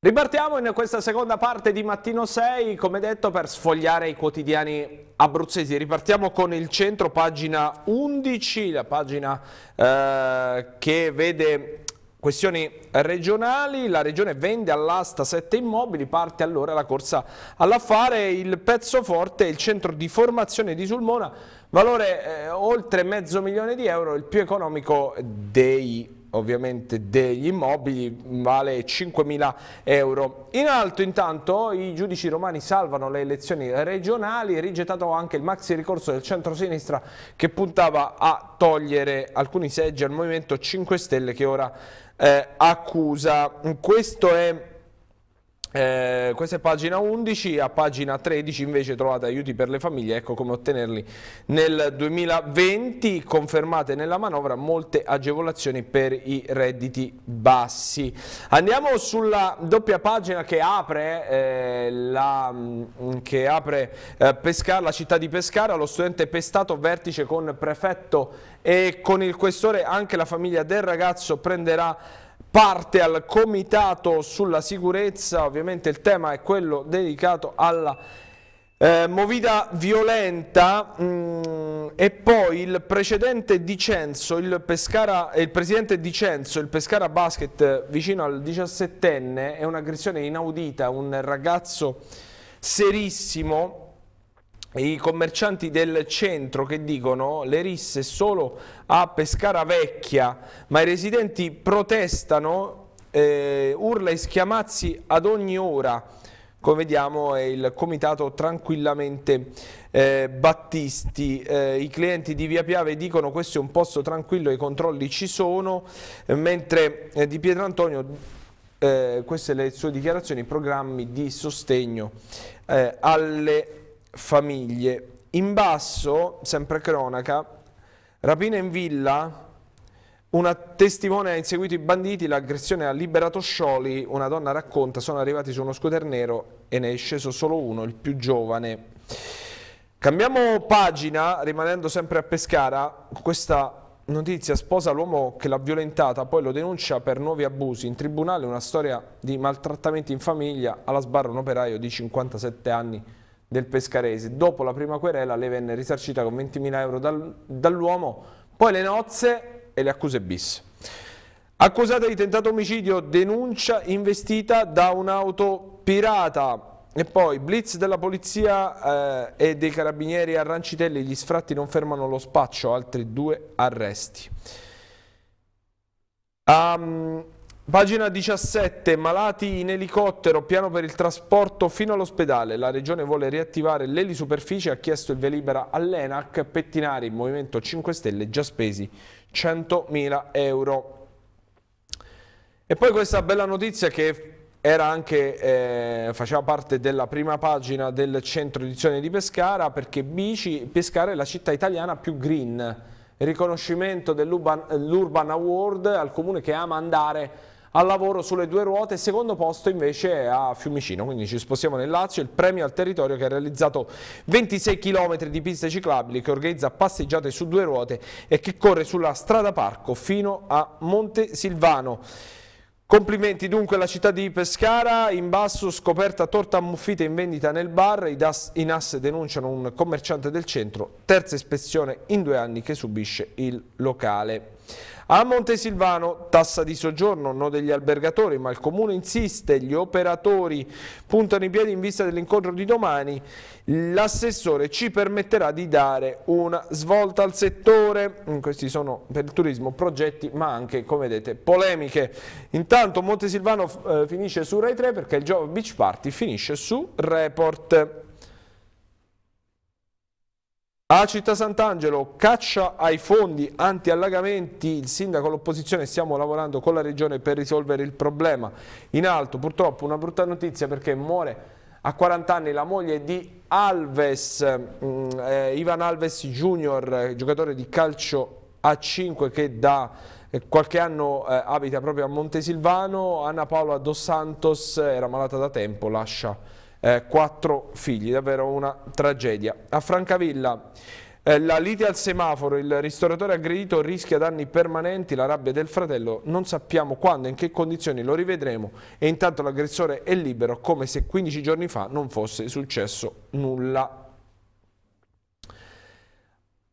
Ripartiamo in questa seconda parte di Mattino 6, come detto, per sfogliare i quotidiani abruzzesi. Ripartiamo con il centro, pagina 11, la pagina eh, che vede Questioni regionali, la regione vende all'asta sette immobili, parte allora la corsa all'affare, il pezzo forte è il centro di formazione di Sulmona, valore eh, oltre mezzo milione di euro, il più economico dei ovviamente degli immobili vale 5.000 euro. In alto intanto i giudici romani salvano le elezioni regionali, rigettato anche il maxi ricorso del centro-sinistra che puntava a togliere alcuni seggi al Movimento 5 Stelle che ora eh, accusa. Questo è eh, questa è pagina 11, a pagina 13 invece trovate aiuti per le famiglie, ecco come ottenerli nel 2020, confermate nella manovra molte agevolazioni per i redditi bassi. Andiamo sulla doppia pagina che apre, eh, la, mm, che apre eh, Pescara, la città di Pescara, lo studente pestato vertice con prefetto e con il questore anche la famiglia del ragazzo prenderà parte al comitato sulla sicurezza, ovviamente il tema è quello dedicato alla eh, movida violenta mh, mm, e poi il precedente di il, Pescara, eh, il presidente di Censo, il Pescara Basket eh, vicino al 17enne, è un'aggressione inaudita, un ragazzo serissimo i commercianti del centro che dicono le risse solo a Pescara Vecchia, ma i residenti protestano, eh, urla e schiamazzi ad ogni ora. Come vediamo è il comitato tranquillamente eh, Battisti, eh, i clienti di Via Piave dicono questo è un posto tranquillo, i controlli ci sono, eh, mentre eh, di Pietro Pietrantonio eh, queste le sue dichiarazioni, programmi di sostegno alle famiglie. In basso, sempre cronaca, rapina in villa, una testimone ha inseguito i banditi, l'aggressione ha liberato Scioli, una donna racconta, sono arrivati su uno scooter nero e ne è sceso solo uno, il più giovane. Cambiamo pagina, rimanendo sempre a Pescara, questa notizia sposa l'uomo che l'ha violentata, poi lo denuncia per nuovi abusi. In tribunale una storia di maltrattamenti in famiglia, alla sbarra un operaio di 57 anni del Pescaresi. Dopo la prima querela lei venne risarcita con 20.000 euro dal, dall'uomo, poi le nozze e le accuse bis. Accusata di tentato omicidio, denuncia investita da un'auto pirata. E poi blitz della polizia eh, e dei carabinieri a Rancitelli, gli sfratti non fermano lo spaccio, altri due arresti. Um, Pagina 17, malati in elicottero, piano per il trasporto fino all'ospedale. La regione vuole riattivare l'elisuperficie, ha chiesto il velibera all'ENAC, Pettinari, Movimento 5 Stelle, già spesi 100.000 euro. E poi questa bella notizia che anche, eh, faceva parte della prima pagina del centro edizione di Pescara, perché Bici, Pescara è la città italiana più green. riconoscimento dell'Urban Award al comune che ama andare al lavoro sulle due ruote, secondo posto invece a Fiumicino, quindi ci spostiamo nel Lazio, il premio al territorio che ha realizzato 26 km di piste ciclabili che organizza passeggiate su due ruote e che corre sulla strada parco fino a Monte Silvano. Complimenti dunque alla città di Pescara, in basso scoperta torta ammuffita in vendita nel bar, i, das, i NAS denunciano un commerciante del centro, terza ispezione in due anni che subisce il locale. A Montesilvano tassa di soggiorno, no degli albergatori, ma il Comune insiste, gli operatori puntano i piedi in vista dell'incontro di domani, l'assessore ci permetterà di dare una svolta al settore. Mm, questi sono per il turismo progetti ma anche, come vedete, polemiche. Intanto Montesilvano eh, finisce su Rai 3 perché il Java Beach Party finisce su Report. A Città Sant'Angelo, caccia ai fondi anti-allagamenti, il sindaco e l'opposizione stiamo lavorando con la regione per risolvere il problema. In alto purtroppo una brutta notizia perché muore a 40 anni la moglie di Alves, mm, eh, Ivan Alves Junior, giocatore di calcio a 5 che da eh, qualche anno eh, abita proprio a Montesilvano, Anna Paola Dos Santos era malata da tempo, lascia eh, quattro figli, davvero una tragedia. A Francavilla eh, la lite al semaforo, il ristoratore aggredito rischia danni permanenti, la rabbia del fratello, non sappiamo quando e in che condizioni lo rivedremo e intanto l'aggressore è libero come se 15 giorni fa non fosse successo nulla.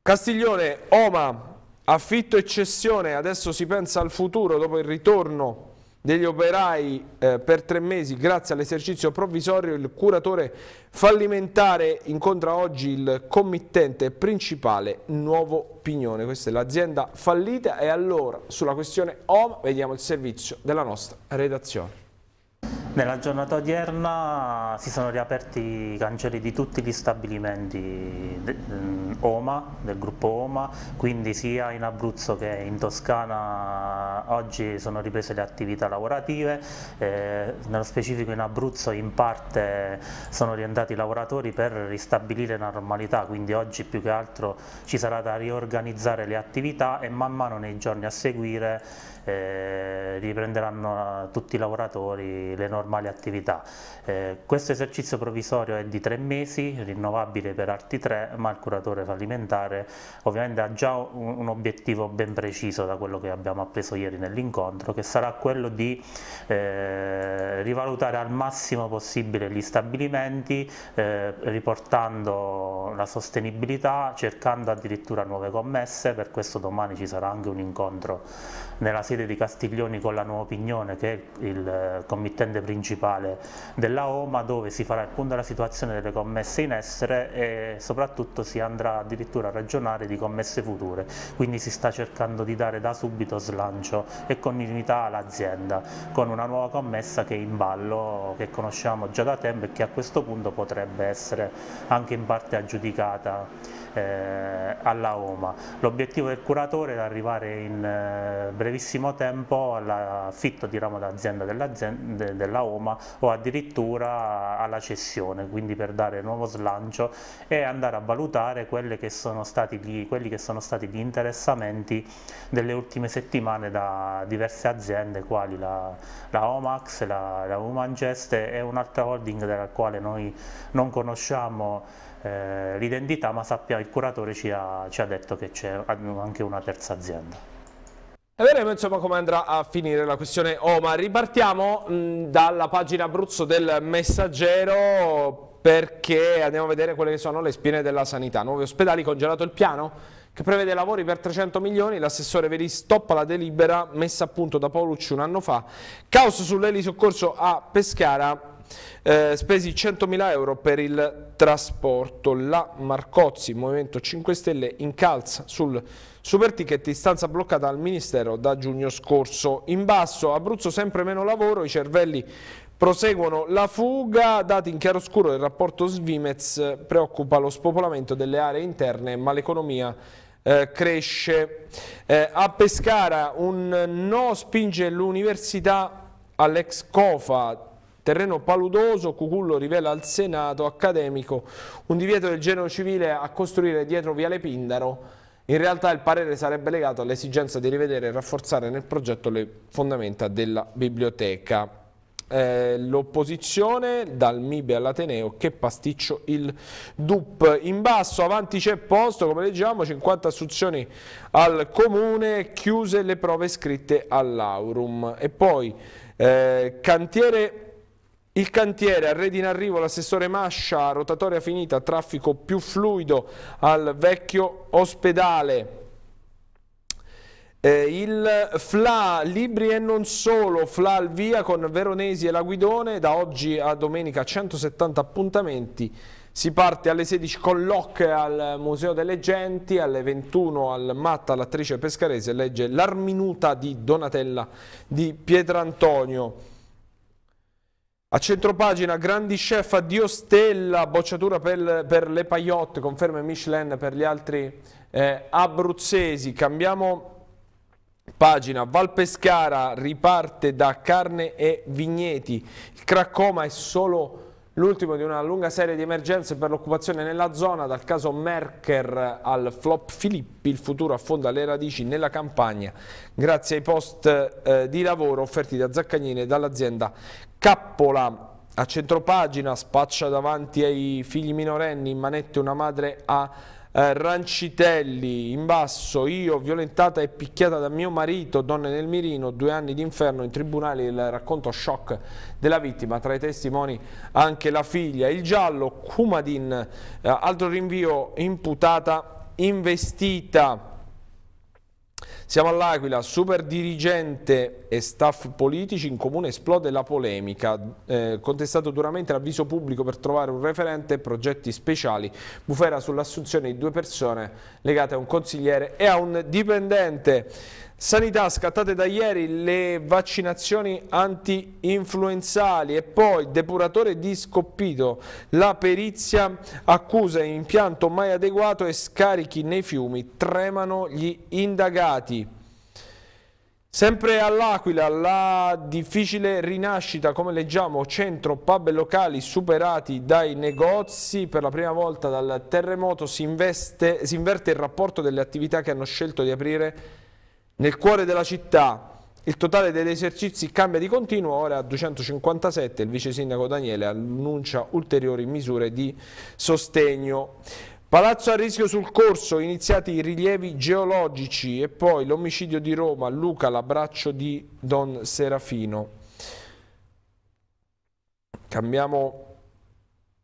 Castiglione, Oma, affitto e cessione, adesso si pensa al futuro dopo il ritorno degli operai eh, per tre mesi grazie all'esercizio provvisorio il curatore fallimentare incontra oggi il committente principale Nuovo Pignone, questa è l'azienda fallita e allora sulla questione OM vediamo il servizio della nostra redazione. Nella giornata odierna si sono riaperti i cancelli di tutti gli stabilimenti mm, OMA, del gruppo OMA, quindi sia in Abruzzo che in Toscana oggi sono riprese le attività lavorative, eh, nello specifico in Abruzzo in parte sono rientrati i lavoratori per ristabilire la normalità, quindi oggi più che altro ci sarà da riorganizzare le attività e man mano nei giorni a seguire eh, riprenderanno eh, tutti i lavoratori le normali attività. Eh, questo esercizio provvisorio è di tre mesi, rinnovabile per altri tre, ma il curatore fallimentare ovviamente ha già un, un obiettivo ben preciso da quello che abbiamo appreso ieri nell'incontro, che sarà quello di eh, rivalutare al massimo possibile gli stabilimenti, eh, riportando la sostenibilità, cercando addirittura nuove commesse, per questo domani ci sarà anche un incontro nella sede di Castiglioni con la Nuova Pignone che è il eh, committente principale della OMA dove si farà il punto della situazione delle commesse in essere e soprattutto si andrà addirittura a ragionare di commesse future, quindi si sta cercando di dare da subito slancio e continuità all'azienda con una nuova commessa che è in ballo, che conosciamo già da tempo e che a questo punto potrebbe essere anche in parte aggiudicata eh, alla OMA. L'obiettivo del curatore è arrivare in eh, brevissimo tempo all'affitto di ramo d'azienda della, OMA o addirittura alla cessione, quindi per dare nuovo slancio e andare a valutare che gli, quelli che sono stati gli interessamenti delle ultime settimane da diverse aziende quali la, la OMAX, la, la Umangeste e un'altra holding della quale noi non conosciamo eh, l'identità ma sappiamo, il curatore ci ha, ci ha detto che c'è anche una terza azienda. E vedremo insomma come andrà a finire la questione Omar. Oh, ripartiamo mh, mm, dalla pagina Abruzzo del Messaggero perché andiamo a vedere quelle che sono le spine della sanità. Nuovi ospedali, congelato il piano che prevede lavori per 300 milioni, l'assessore Veri stoppa la delibera messa a punto da Paolucci un anno fa. Caos sull'eli soccorso a Pescara, eh, spesi mila euro per il trasporto. La Marcozzi, Movimento 5 Stelle, incalza sul Superticket istanza bloccata al Ministero da giugno scorso. In basso Abruzzo sempre meno lavoro, i cervelli proseguono la fuga, dati in chiaroscuro del rapporto Svimez preoccupa lo spopolamento delle aree interne ma l'economia eh, cresce. Eh, a Pescara un no spinge l'università all'ex COFA terreno paludoso, Cucullo rivela al Senato accademico un divieto del genero civile a costruire dietro Viale Pindaro in realtà il parere sarebbe legato all'esigenza di rivedere e rafforzare nel progetto le fondamenta della biblioteca. Eh, l'opposizione dal MIBE all'Ateneo che pasticcio il DUP in basso avanti c'è posto come leggiamo 50 assunzioni al comune chiuse le prove scritte all'Aurum e poi eh, cantiere il cantiere, arredi in arrivo, l'assessore Mascia, rotatoria finita, traffico più fluido al vecchio ospedale. Eh, il FLA, libri e non solo, FLA al via con Veronesi e La Guidone, da oggi a domenica 170 appuntamenti. Si parte alle 16 con Locke al Museo delle Genti, alle 21 al Matta l'attrice pescarese legge L'Arminuta di Donatella di Pietrantonio. A centropagina, grandi chef, addio Stella, bocciatura per, per le paiotte, conferma Michelin per gli altri eh, abruzzesi. Cambiamo pagina, Val Pescara riparte da carne e vigneti. Il Cracoma è solo l'ultimo di una lunga serie di emergenze per l'occupazione nella zona, dal caso Merker al flop Filippi, il futuro affonda le radici nella campagna grazie ai post eh, di lavoro offerti da Zaccagnini e dall'azienda Cappola a centropagina spaccia davanti ai figli minorenni, in manette una madre a eh, Rancitelli, in basso io violentata e picchiata da mio marito, donne nel mirino, due anni di inferno in tribunale, il racconto shock della vittima, tra i testimoni anche la figlia, il giallo, Kumadin, eh, altro rinvio, imputata investita siamo all'Aquila, super dirigente e staff politici in comune esplode la polemica, eh, contestato duramente l'avviso pubblico per trovare un referente e progetti speciali, bufera sull'assunzione di due persone legate a un consigliere e a un dipendente. Sanità scattate da ieri le vaccinazioni anti-influenzali e poi depuratore di Scoppito. La perizia accusa impianto mai adeguato e scarichi nei fiumi. Tremano gli indagati. Sempre all'Aquila la difficile rinascita, come leggiamo, centro pub e locali superati dai negozi, per la prima volta dal terremoto si, investe, si inverte il rapporto delle attività che hanno scelto di aprire nel cuore della città il totale degli esercizi cambia di continuo, ora a 257 il vice sindaco Daniele annuncia ulteriori misure di sostegno. Palazzo a rischio sul corso, iniziati i rilievi geologici e poi l'omicidio di Roma, Luca, l'abbraccio di Don Serafino. Cambiamo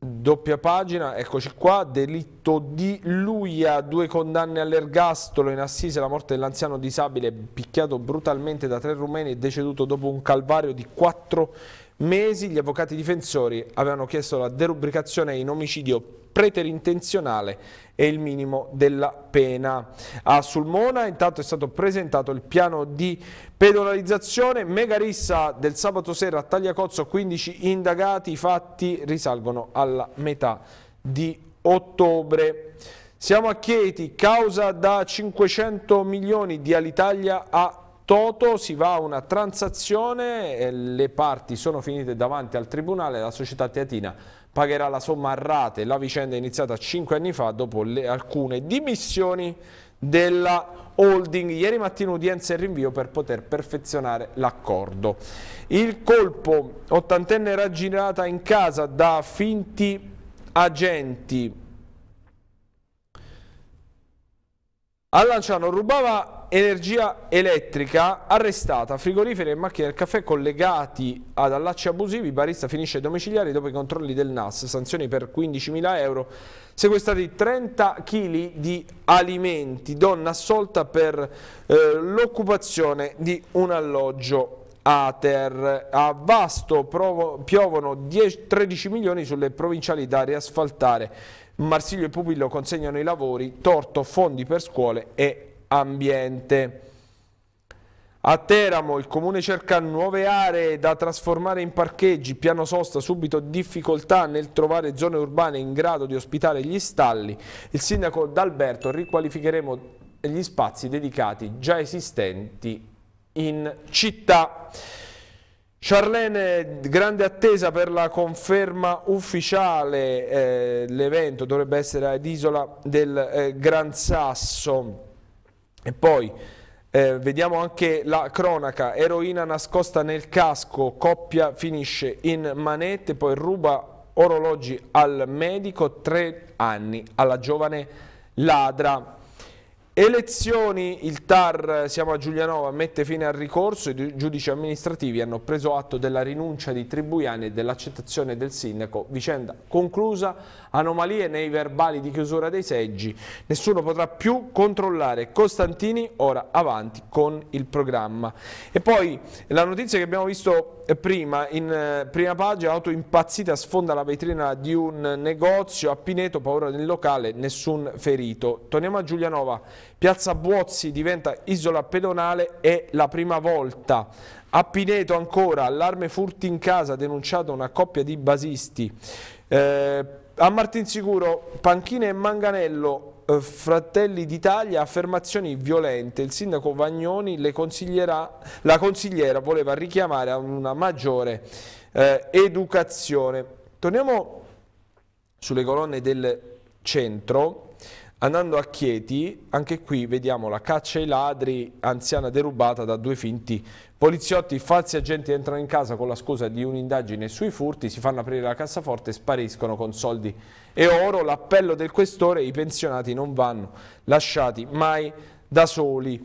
Doppia pagina, eccoci qua, delitto di Luia, due condanne all'ergastolo in assise, la morte dell'anziano disabile picchiato brutalmente da tre rumeni e deceduto dopo un calvario di quattro mesi gli avvocati difensori avevano chiesto la derubricazione in omicidio preterintenzionale e il minimo della pena. A Sulmona intanto è stato presentato il piano di pedonalizzazione, megarissa del sabato sera a Tagliacozzo 15 indagati, i fatti risalgono alla metà di ottobre. Siamo a Chieti, causa da 500 milioni di Alitalia a Toto si va a una transazione, le parti sono finite davanti al tribunale, la società teatina pagherà la somma a rate. La vicenda è iniziata 5 anni fa dopo le, alcune dimissioni della holding. Ieri mattina udienza e rinvio per poter perfezionare l'accordo. Il colpo, ottantenne raggirata in casa da finti agenti A Lanciano rubava energia elettrica, arrestata, frigoriferi e macchine del caffè collegati ad allacci abusivi, barista finisce ai domiciliari dopo i controlli del NAS, sanzioni per 15.000 euro, sequestrati 30 kg di alimenti, donna assolta per eh, l'occupazione di un alloggio Ater. A Vasto piovono 10, 13 milioni sulle provinciali da riasfaltare. Marsiglio e Pupillo consegnano i lavori, Torto fondi per scuole e ambiente. A Teramo il comune cerca nuove aree da trasformare in parcheggi, piano sosta subito difficoltà nel trovare zone urbane in grado di ospitare gli stalli. Il sindaco D'Alberto riqualificheremo gli spazi dedicati già esistenti in città. Charlene, grande attesa per la conferma ufficiale, eh, l'evento dovrebbe essere ad Isola del eh, Gran Sasso. E poi eh, vediamo anche la cronaca, eroina nascosta nel casco, coppia finisce in manette, poi ruba orologi al medico, tre anni alla giovane ladra. Elezioni, il TAR, siamo a Giulianova, mette fine al ricorso, i giudici amministrativi hanno preso atto della rinuncia di Tribuiani e dell'accettazione del sindaco, vicenda conclusa, anomalie nei verbali di chiusura dei seggi, nessuno potrà più controllare Costantini, ora avanti con il programma. E poi la notizia che abbiamo visto eh, prima, in eh, prima pagina, auto impazzita sfonda la vetrina di un negozio a Pineto, paura del locale, nessun ferito. Torniamo a Giulianova. Piazza Buozzi diventa isola pedonale è la prima volta. A Pineto ancora, allarme furti in casa, denunciato una coppia di basisti. Eh, a Martinsicuro, Panchina e Manganello, eh, Fratelli d'Italia affermazioni violente. Il sindaco Vagnoni la consigliera voleva richiamare a una maggiore eh, educazione. Torniamo sulle colonne del centro Andando a Chieti, anche qui vediamo la caccia ai ladri, anziana derubata da due finti poliziotti. Falsi agenti entrano in casa con la scusa di un'indagine sui furti, si fanno aprire la cassaforte e spariscono con soldi e oro. L'appello del questore, i pensionati non vanno lasciati mai da soli.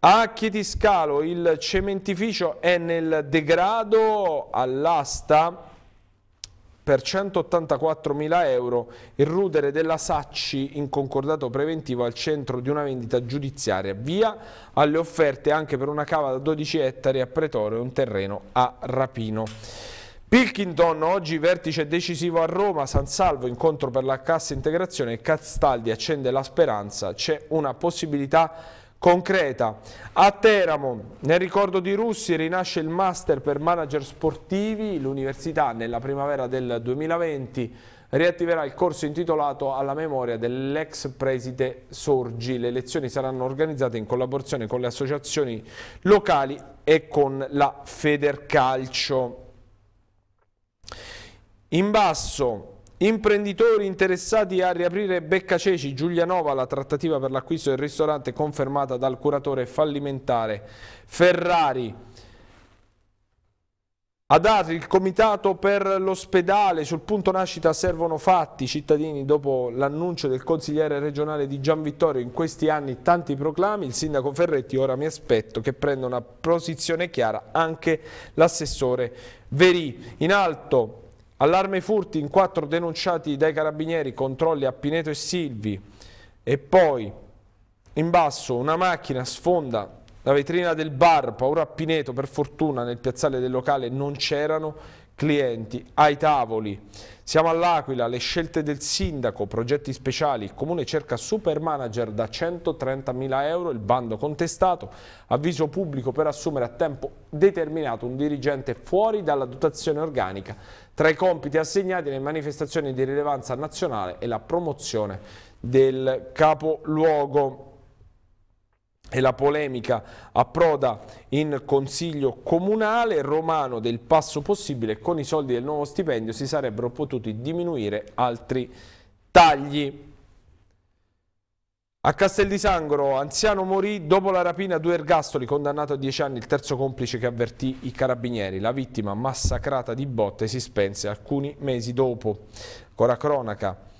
A Chieti Scalo, il cementificio è nel degrado all'asta per 184.000 euro il rudere della Sacci in concordato preventivo al centro di una vendita giudiziaria, via alle offerte anche per una cava da 12 ettari a Pretorio e un terreno a Rapino. Pilkington, oggi vertice decisivo a Roma, San Salvo, incontro per la cassa integrazione, Castaldi accende la speranza, c'è una possibilità di concreta. A Teramo, nel ricordo di Russi, rinasce il Master per Manager Sportivi. L'università nella primavera del 2020 riattiverà il corso intitolato alla memoria dell'ex preside Sorgi. Le lezioni saranno organizzate in collaborazione con le associazioni locali e con la Federcalcio. In basso Imprenditori interessati a riaprire Beccaceci, Giulianova, la trattativa per l'acquisto del ristorante confermata dal curatore fallimentare Ferrari. Ad Atri il comitato per l'ospedale, sul punto nascita servono fatti, cittadini dopo l'annuncio del consigliere regionale di Gian Vittorio, in questi anni tanti proclami, il sindaco Ferretti ora mi aspetto che prenda una posizione chiara anche l'assessore Verì. In alto Allarme furti in quattro denunciati dai carabinieri, controlli a Pineto e Silvi e poi in basso una macchina sfonda la vetrina del bar, paura a Pineto, per fortuna nel piazzale del locale non c'erano clienti, ai tavoli. Siamo all'Aquila, le scelte del sindaco, progetti speciali, il comune cerca super manager da 130.000 euro, il bando contestato, avviso pubblico per assumere a tempo determinato un dirigente fuori dalla dotazione organica, tra i compiti assegnati le manifestazioni di rilevanza nazionale e la promozione del capoluogo e la polemica approda in consiglio comunale romano del passo possibile con i soldi del nuovo stipendio si sarebbero potuti diminuire altri tagli. A Castel di Sangro, anziano morì dopo la rapina a due ergastoli, condannato a dieci anni il terzo complice che avvertì i carabinieri. La vittima, massacrata di botte, si spense alcuni mesi dopo. Ancora cronaca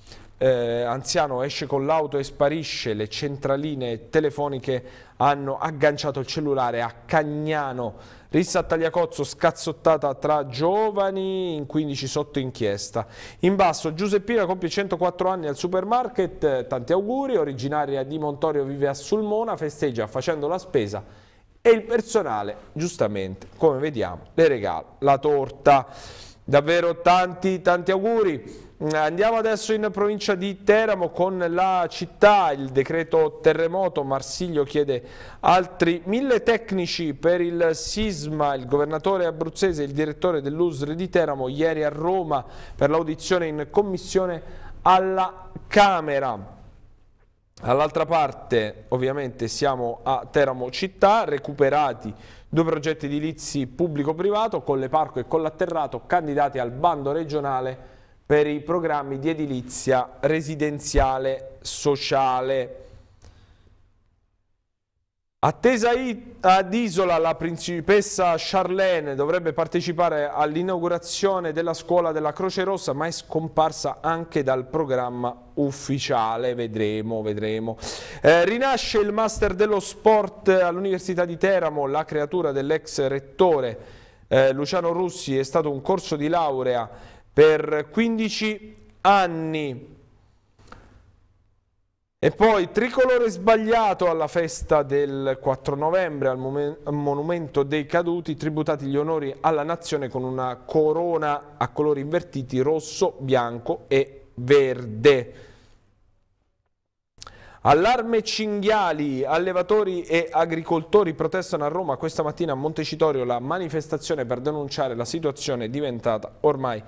eh, anziano esce con l'auto e sparisce, le centraline telefoniche hanno agganciato il cellulare a Cagnano. Rissa a Tagliacozzo scazzottata tra giovani in 15 sotto inchiesta. In basso Giuseppina compie 104 anni al supermarket, tanti auguri, originaria di Montorio vive a Sulmona, festeggia facendo la spesa e il personale giustamente come vediamo le regala la torta. Davvero tanti tanti auguri. Andiamo adesso in provincia di Teramo con la città, il decreto terremoto, Marsiglio chiede altri mille tecnici per il sisma, il governatore abruzzese e il direttore dell'USR di Teramo ieri a Roma per l'audizione in commissione alla Camera. All'altra parte ovviamente siamo a Teramo città, recuperati due progetti edilizi pubblico-privato, con le Parco e con l'atterrato candidati al bando regionale per i programmi di edilizia residenziale sociale. Attesa ad Isola, la principessa Charlene dovrebbe partecipare all'inaugurazione della scuola della Croce Rossa, ma è scomparsa anche dal programma ufficiale, vedremo, vedremo. Eh, rinasce il Master dello Sport all'Università di Teramo, la creatura dell'ex rettore eh, Luciano Russi è stato un corso di laurea per 15 anni. E poi tricolore sbagliato alla festa del 4 novembre al, Monumento dei Caduti, tributati gli onori alla nazione con una corona a colori invertiti rosso, bianco e verde. Allarme cinghiali, allevatori e agricoltori protestano a Roma questa mattina a Montecitorio la manifestazione per denunciare la situazione è diventata ormai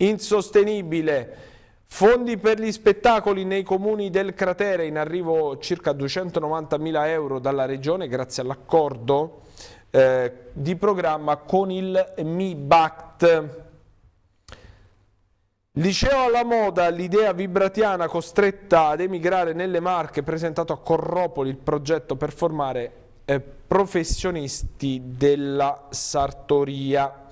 insostenibile. Fondi per gli spettacoli nei comuni del cratere, in arrivo circa 290 mila euro dalla Regione grazie all'accordo eh, di programma con il MIBACT. Liceo alla moda, l'idea vibratiana costretta ad emigrare nelle Marche, presentato a Corropoli il progetto per formare eh, professionisti della sartoria.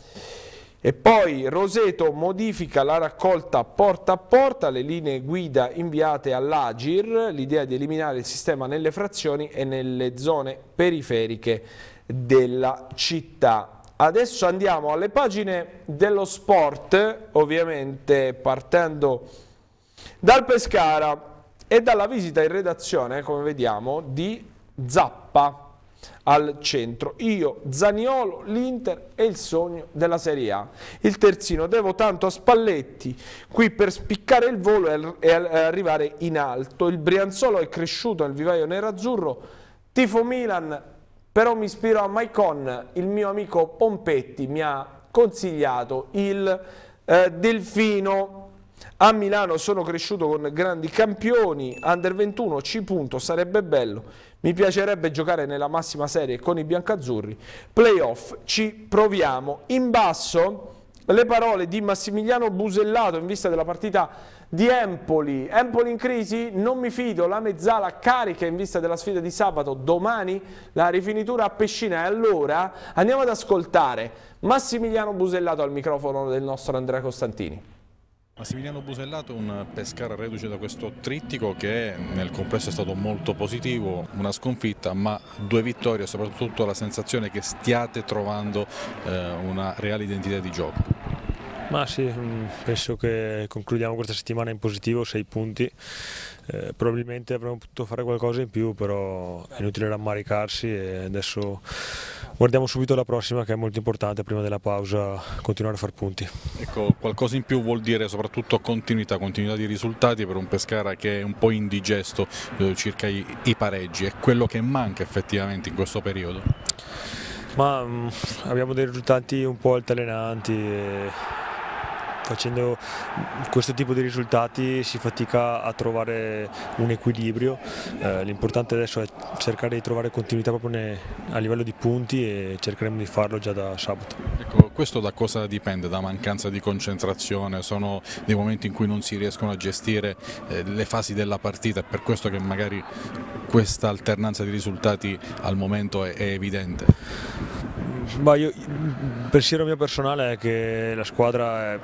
E poi Roseto modifica la raccolta porta a porta, le linee guida inviate all'Agir, l'idea di eliminare il sistema nelle frazioni e nelle zone periferiche della città. Adesso andiamo alle pagine dello sport, ovviamente partendo dal Pescara e dalla visita in redazione, come vediamo, di Zappa al centro. Io, Zaniolo, l'Inter è il sogno della Serie A. Il terzino devo tanto a Spalletti, qui per spiccare il volo e arrivare in alto. Il Brianzolo è cresciuto nel vivaio nerazzurro, tifo Milan, però mi ispiro a Maicon, il mio amico Pompetti mi ha consigliato il eh, Delfino a Milano sono cresciuto con grandi campioni, under 21 C. Punto, sarebbe bello. Mi piacerebbe giocare nella massima serie con i biancazzurri. Playoff, ci proviamo. In basso le parole di Massimiliano Busellato in vista della partita di Empoli. Empoli in crisi? Non mi fido, la mezzala carica in vista della sfida di sabato, domani la rifinitura a Pescina. E allora andiamo ad ascoltare Massimiliano Busellato al microfono del nostro Andrea Costantini. Massimiliano Busellato un Pescara reduce da questo trittico che nel complesso è stato molto positivo, una sconfitta ma due vittorie e soprattutto la sensazione che stiate trovando eh, una reale identità di gioco. Ma sì, mm, penso che concludiamo questa settimana in positivo, sei punti, eh, probabilmente avremmo potuto fare qualcosa in più però è inutile rammaricarsi e adesso guardiamo subito la prossima che è molto importante prima della pausa continuare a far punti. Ecco, qualcosa in più vuol dire soprattutto continuità, continuità di risultati per un Pescara che è un po' indigesto eh, circa i, i pareggi, è quello che manca effettivamente in questo periodo? Ma mh, mm, abbiamo dei risultati un po' altalenanti. E eh, facendo questo tipo di risultati si fatica a trovare un equilibrio, eh, l'importante adesso è cercare di trovare continuità proprio ne, a livello di punti e cercheremo di farlo già da sabato. Ecco, questo da cosa dipende? Da mancanza di concentrazione? Sono dei momenti in cui non si riescono a gestire eh, le fasi della partita, è per questo che magari questa alternanza di risultati al momento è, è evidente? Ma io, il pensiero mio personale è che la squadra è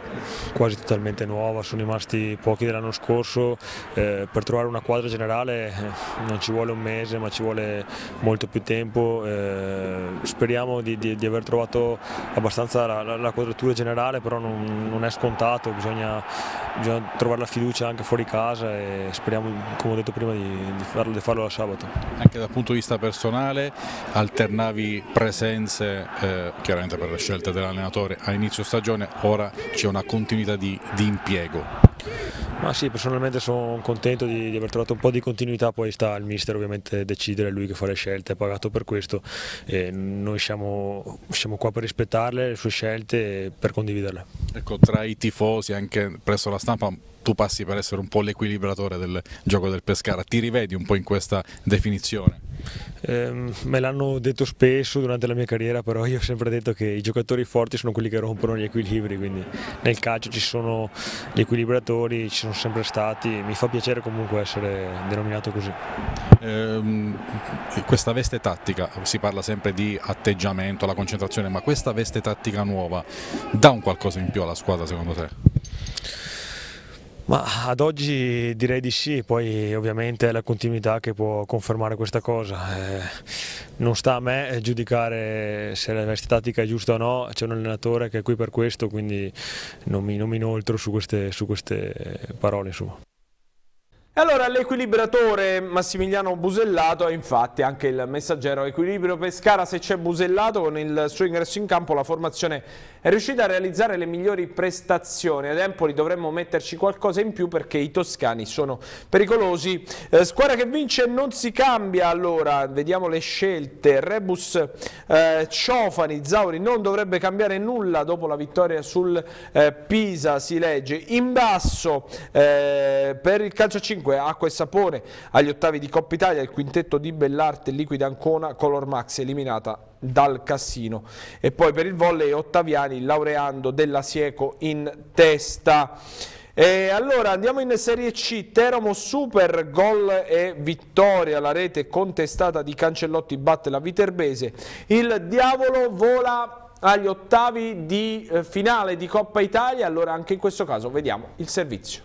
quasi totalmente nuova, sono rimasti pochi dell'anno scorso, eh, per trovare una quadra generale eh, non ci vuole un mese ma ci vuole molto più tempo, eh, speriamo di, di, di, aver trovato abbastanza la, la, la quadratura generale però non, non è scontato, bisogna, bisogna, trovare la fiducia anche fuori casa e speriamo come ho detto prima di, di farlo, farlo la sabato. Anche dal punto di vista personale alternavi presenze eh, chiaramente per la scelta dell'allenatore a inizio stagione, ora c'è una continuità di, di impiego. Ma sì, personalmente sono contento di, di, aver trovato un po' di continuità, poi sta al mister ovviamente decidere, lui che fa le scelte, è pagato per questo e noi siamo, siamo, qua per rispettarle, le sue scelte e per condividerle. Ecco, tra i tifosi, anche presso la stampa, tu passi per essere un po' l'equilibratore del gioco del Pescara, ti rivedi un po' in questa definizione? Eh, me l'hanno detto spesso durante la mia carriera, però io ho sempre detto che i giocatori forti sono quelli che rompono gli equilibri, quindi nel calcio ci sono gli equilibratori, ci sono sempre stati, mi fa piacere comunque essere denominato così. Eh, questa veste tattica, si parla sempre di atteggiamento, la concentrazione, ma questa veste tattica nuova dà un qualcosa in più alla squadra secondo te? Ma ad oggi direi di sì, poi ovviamente è la continuità che può confermare questa cosa. Eh. non sta a me eh, giudicare se la veste tattica è giusta o no, c'è un allenatore che è qui per questo, quindi non mi, non mi inoltro su queste, su queste eh, parole. Insomma. Allora l'equilibratore Massimiliano Busellato è infatti anche il messaggero equilibrio Pescara se c'è Busellato con il suo ingresso in campo la formazione è riuscita a realizzare le migliori prestazioni ad Empoli dovremmo metterci qualcosa in più perché i toscani sono pericolosi eh, squadra che vince non si cambia allora vediamo le scelte Rebus eh, Ciofani Zauri non dovrebbe cambiare nulla dopo la vittoria sul eh, Pisa si legge in basso eh, per il calcio 5 5 Acqua e Sapone agli ottavi di Coppa Italia il quintetto di Bellarte Liquida Ancona Color Max eliminata dal Cassino e poi per il volley Ottaviani laureando della Sieco in testa e allora andiamo in Serie C, Teramo Super, gol e vittoria, la rete contestata di Cancellotti batte la Viterbese, il diavolo vola agli ottavi di eh, finale di Coppa Italia, allora anche in questo caso vediamo il servizio.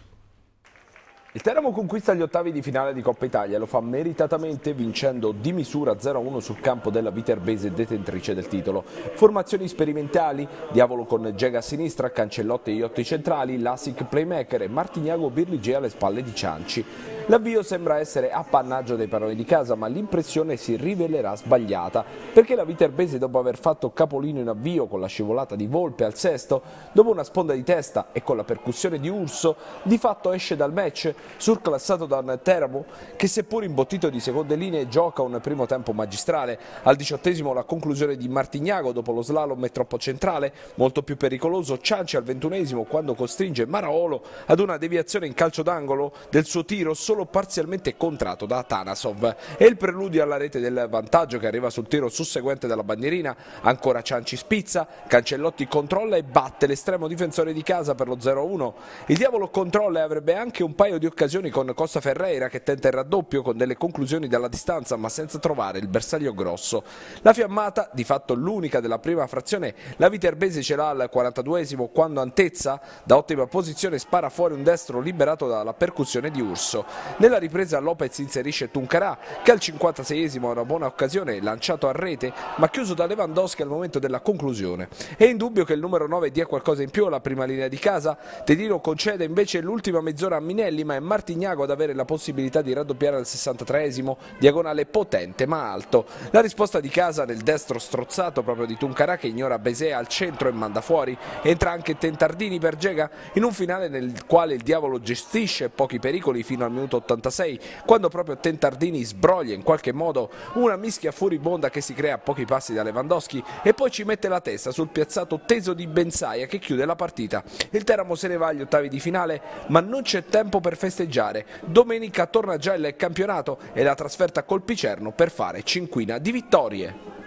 Il Teramo conquista gli ottavi di finale di Coppa Italia, e lo fa meritatamente vincendo di misura 0-1 sul campo della Viterbese detentrice del titolo. Formazioni sperimentali, Diavolo con Gega a sinistra, Cancellotti e Iotti centrali, Lasic playmaker e Martignago Birligia alle spalle di Cianci. L'avvio sembra essere appannaggio dei paroni di casa, ma l'impressione si rivelerà sbagliata, perché la Viterbese dopo aver fatto capolino in avvio con la scivolata di Volpe al sesto, dopo una sponda di testa e con la percussione di Urso, di fatto esce dal match surclassato da un Teramo che seppur imbottito di seconde linee gioca un primo tempo magistrale. Al diciottesimo la conclusione di Martignago dopo lo slalom è troppo centrale, molto più pericoloso Cianci al ventunesimo quando costringe Maraolo ad una deviazione in calcio d'angolo del suo tiro solo parzialmente contrato da Tanasov. E il preludio alla rete del vantaggio che arriva sul tiro susseguente dalla bandierina, ancora Cianci spizza, Cancellotti controlla e batte l'estremo difensore di casa per lo 0-1. Il diavolo controlla e avrebbe anche un paio di occasioni con Costa Ferreira che tenta il raddoppio con delle conclusioni dalla distanza ma senza trovare il bersaglio grosso. La fiammata, di fatto l'unica della prima frazione, la Viterbese ce l'ha al 42esimo quando Antezza da ottima posizione spara fuori un destro liberato dalla percussione di Urso. Nella ripresa Lopez inserisce Tuncarà che al 56esimo ha una buona occasione lanciato a rete ma chiuso da Lewandowski al momento della conclusione. È indubbio che il numero 9 dia qualcosa in più alla prima linea di casa, Tedino concede invece l'ultima mezz'ora a Minelli ma è è Martignago ad avere la possibilità di raddoppiare al 63esimo, diagonale potente ma alto. La risposta di casa nel destro strozzato proprio di Tuncarà che ignora Besea al centro e manda fuori. Entra anche Tentardini per Gega in un finale nel quale il diavolo gestisce pochi pericoli fino al minuto 86 quando proprio Tentardini sbroglia in qualche modo una mischia furibonda che si crea a pochi passi da Lewandowski e poi ci mette la testa sul piazzato teso di Benzaia che chiude la partita. Il Teramo se ne va agli ottavi di finale ma non c'è tempo per festeggiare festeggiare. Domenica torna già il campionato e la trasferta col Picerno per fare cinquina di vittorie.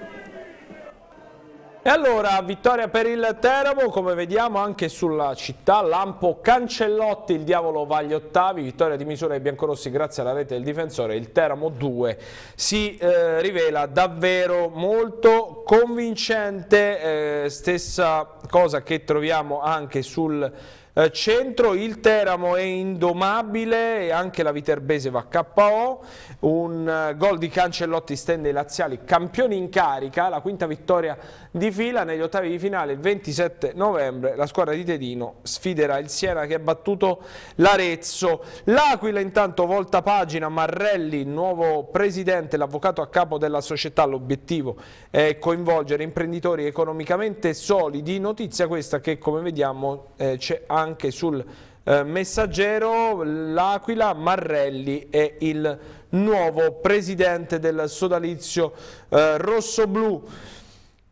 E allora vittoria per il Teramo, come vediamo anche sulla città, Lampo Cancellotti, il diavolo va agli ottavi, vittoria di misura ai biancorossi grazie alla rete del difensore, il Teramo 2 si eh, rivela davvero molto convincente, eh, stessa cosa che troviamo anche sul eh, centro, il Teramo è indomabile, e anche la Viterbese va KO, un eh, gol di Cancellotti stende i laziali campioni in carica, la quinta vittoria di fila negli ottavi di finale il 27 novembre la squadra di Tedino sfiderà il Siena che ha battuto l'Arezzo. L'Aquila intanto volta pagina, Marrelli nuovo presidente, l'avvocato a capo della società, l'obiettivo è coinvolgere imprenditori economicamente solidi, notizia questa che come vediamo eh, c'è anche anche sul eh, messaggero l'Aquila, Marrelli e il nuovo presidente del sodalizio eh, rosso-blu.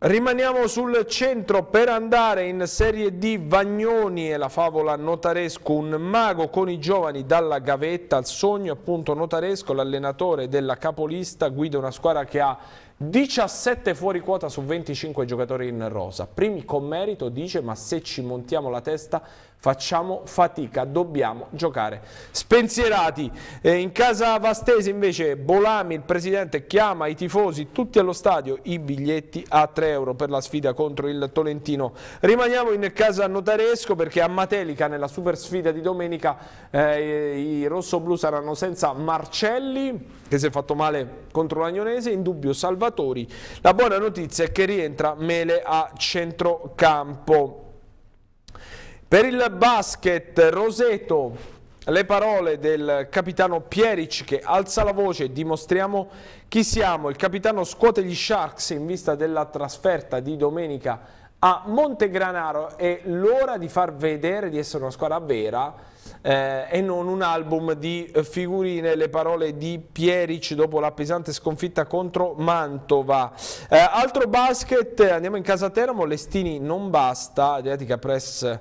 Rimaniamo sul centro per andare in Serie di Vagnoni e la favola notaresco, un mago con i giovani dalla gavetta al sogno appunto notaresco, l'allenatore della capolista guida una squadra che ha 17 fuori quota su 25 giocatori in rosa. Primi con merito dice ma se ci montiamo la testa facciamo fatica, dobbiamo giocare spensierati. Eh, in casa Vastesi invece Bolami, il presidente, chiama i tifosi tutti allo stadio, i biglietti a 3 euro per la sfida contro il Tolentino. Rimaniamo in casa notaresco perché a Matelica nella super sfida di domenica eh, i rossoblù saranno senza Marcelli che si è fatto male contro l'Agnonese, in dubbio Salvatore allevatori. La buona notizia è che rientra Mele a centrocampo. Per il basket Roseto le parole del capitano Pieric che alza la voce e dimostriamo chi siamo. Il capitano scuote gli Sharks in vista della trasferta di domenica a Montegranaro. È l'ora di far vedere di essere una squadra vera eh, e non un album di figurine, le parole di Pieric dopo la pesante sconfitta contro Mantova. Eh, altro basket, andiamo in casa Teramo, Lestini non basta, Adriatica Press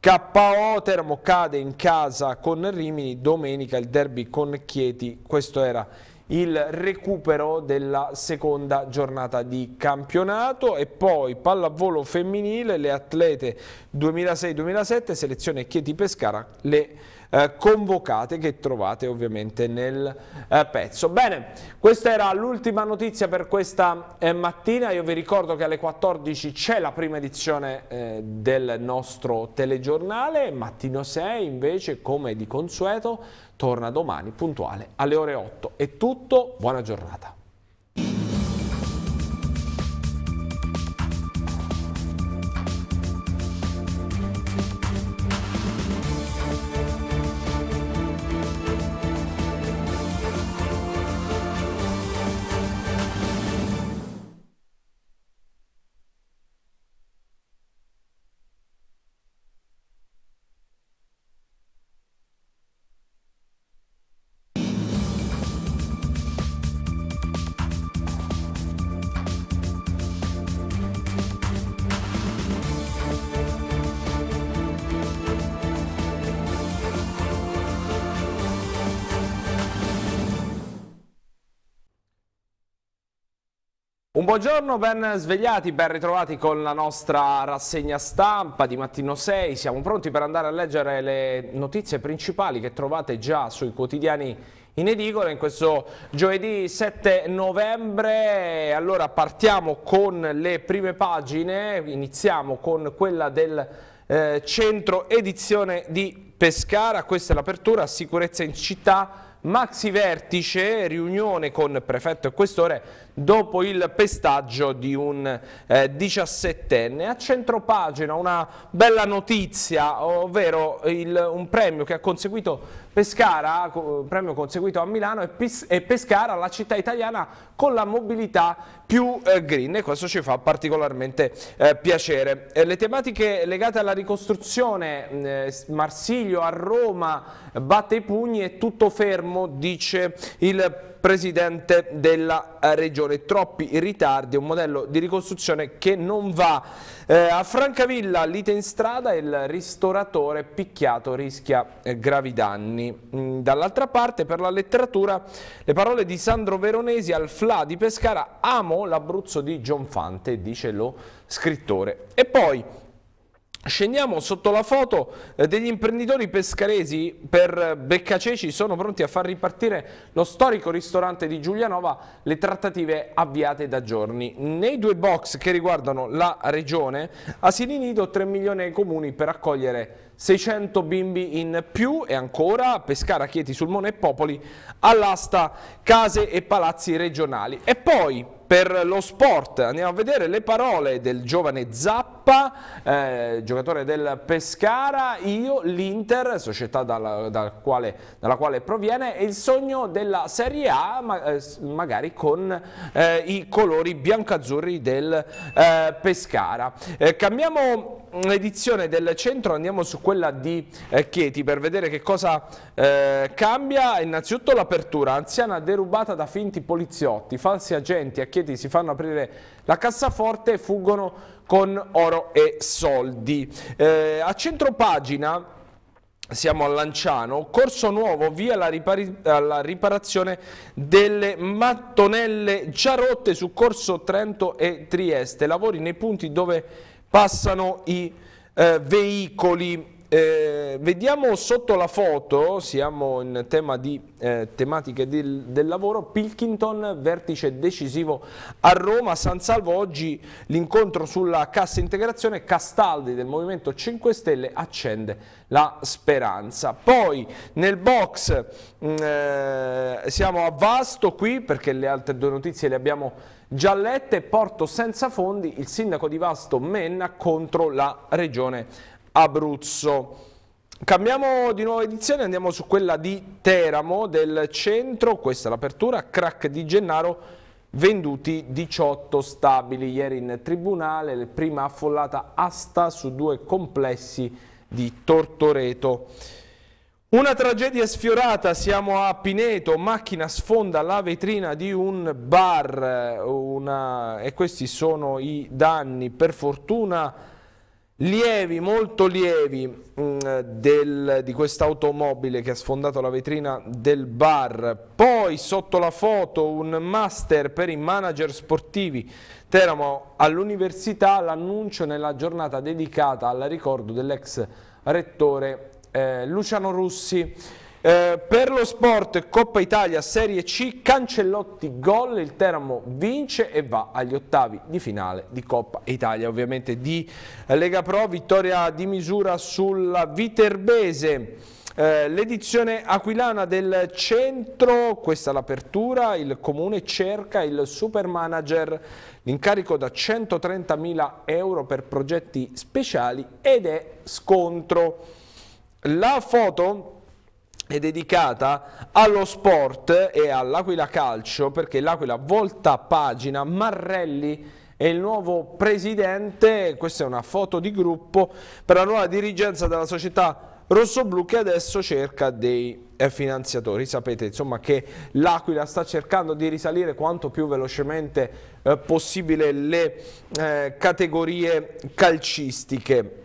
KO, Teramo cade in casa con Rimini, domenica il derby con Chieti, questo era il recupero della seconda giornata di campionato e poi pallavolo femminile, le atlete 2006-2007, selezione Chieti Pescara, le eh, convocate che trovate ovviamente nel eh, pezzo. Bene, questa era l'ultima notizia per questa eh, mattina, io vi ricordo che alle 14 c'è la prima edizione eh, del nostro telegiornale, mattino 6 invece come di consueto torna domani puntuale alle ore 8. È tutto, buona giornata. buongiorno, ben svegliati, ben ritrovati con la nostra rassegna stampa di mattino 6. Siamo pronti per andare a leggere le notizie principali che trovate già sui quotidiani in edicola in questo giovedì 7 novembre. Allora partiamo con le prime pagine, iniziamo con quella del eh, centro edizione di Pescara, questa è l'apertura, sicurezza in città, maxi vertice, riunione con prefetto e questore dopo il pestaggio di un eh, 17enne. A centropagina una bella notizia, ovvero il, un premio che ha conseguito Pescara, premio conseguito a Milano e Pescara la città italiana con la mobilità più eh, green e questo ci fa particolarmente eh, piacere. Eh, le tematiche legate alla ricostruzione, mm, Marsiglio a Roma batte i pugni e tutto fermo dice il presidente della eh, regione. Troppi ritardi, un modello di ricostruzione che non va. Eh, a Francavilla, lite in strada, il ristoratore picchiato rischia eh, gravi danni. Mm, dall'altra parte, per la letteratura, le parole di Sandro Veronesi al Fla di Pescara, amo l'Abruzzo di Gionfante, dice lo scrittore. E poi Scendiamo sotto la foto eh, degli imprenditori pescaresi per eh, Beccaceci sono pronti a far ripartire lo storico ristorante di Giulianova le trattative avviate da giorni. Nei due box che riguardano la regione, asili nido 3 milioni ai comuni per accogliere 600 bimbi in più e ancora Pescara, Chieti, Sulmone e Popoli all'asta case e palazzi regionali. E poi per lo sport andiamo a vedere le parole del giovane Zappa, eh, giocatore del Pescara, io, l'Inter, società dalla, dal quale, dalla, quale, proviene, e il sogno della Serie A, ma, eh, magari con eh, i colori biancazzurri del eh, Pescara. Eh, cambiamo mm, edizione del centro, andiamo su questo quella di eh, Chieti per vedere che cosa eh, cambia. Innanzitutto l'apertura, anziana derubata da finti poliziotti, falsi agenti a Chieti si fanno aprire la cassaforte e fuggono con oro e soldi. Eh, a centropagina siamo a Lanciano, Corso Nuovo via la, alla riparazione delle mattonelle già rotte su Corso Trento e Trieste, lavori nei punti dove passano i eh, veicoli. Eh, vediamo sotto la foto, siamo in tema di eh, tematiche del, del lavoro, Pilkington, vertice decisivo a Roma, San Salvo oggi l'incontro sulla cassa integrazione, Castaldi del Movimento 5 Stelle accende la speranza. Poi nel box mm, eh, siamo a Vasto qui perché le altre due notizie le abbiamo già lette, Porto senza fondi, il sindaco di Vasto Menna contro la regione Abruzzo. Cambiamo di nuova edizione, andiamo su quella di Teramo del centro, questa è l'apertura, crack di Gennaro, venduti 18 stabili. Ieri in tribunale, la prima affollata asta su due complessi di Tortoreto. Una tragedia sfiorata, siamo a Pineto, macchina sfonda la vetrina di un bar una... e questi sono i danni. Per fortuna lievi, molto lievi mh, mm, del, di quest'automobile che ha sfondato la vetrina del bar. Poi sotto la foto un master per i manager sportivi. Teramo all'università l'annuncio nella giornata dedicata al ricordo dell'ex rettore eh, Luciano Russi. Eh, per lo sport Coppa Italia Serie C, Cancellotti gol, il Teramo vince e va agli ottavi di finale di Coppa Italia, ovviamente di Lega Pro, vittoria di misura sulla Viterbese. Eh, l'edizione aquilana del centro, questa è l'apertura, il comune cerca il super manager, l'incarico da 130.000 euro per progetti speciali ed è scontro. La foto è dedicata allo sport e all'Aquila Calcio perché l'Aquila volta pagina Marrelli è il nuovo presidente, questa è una foto di gruppo per la nuova dirigenza della società rossoblu che adesso cerca dei eh, finanziatori. Sapete insomma che l'Aquila sta cercando di risalire quanto più velocemente eh, possibile le eh, categorie calcistiche.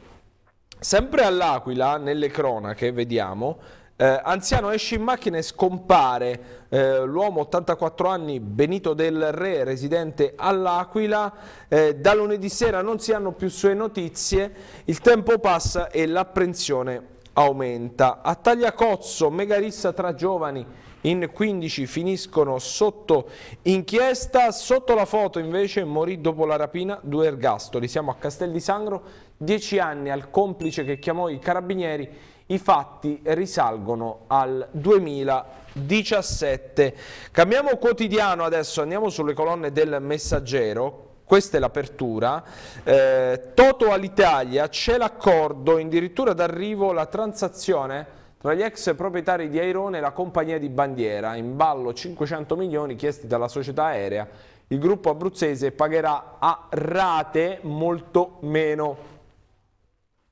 Sempre all'Aquila, nelle cronache, vediamo, eh, anziano esce in macchina e scompare eh, l'uomo 84 anni Benito del Re residente all'Aquila eh, da lunedì sera non si hanno più sue notizie il tempo passa e l'apprensione aumenta a Tagliacozzo megarissa tra giovani in 15 finiscono sotto inchiesta sotto la foto invece morì dopo la rapina due ergastoli siamo a Castel di Sangro 10 anni al complice che chiamò i carabinieri i fatti risalgono al 2017. Cambiamo quotidiano adesso, andiamo sulle colonne del Messaggero questa è l'apertura. Eh, Toto all'Italia c'è l'accordo, addirittura d'arrivo la transazione tra gli ex proprietari di Airone e la compagnia di bandiera. In ballo 500 milioni chiesti dalla società aerea. Il gruppo abruzzese pagherà a rate molto meno.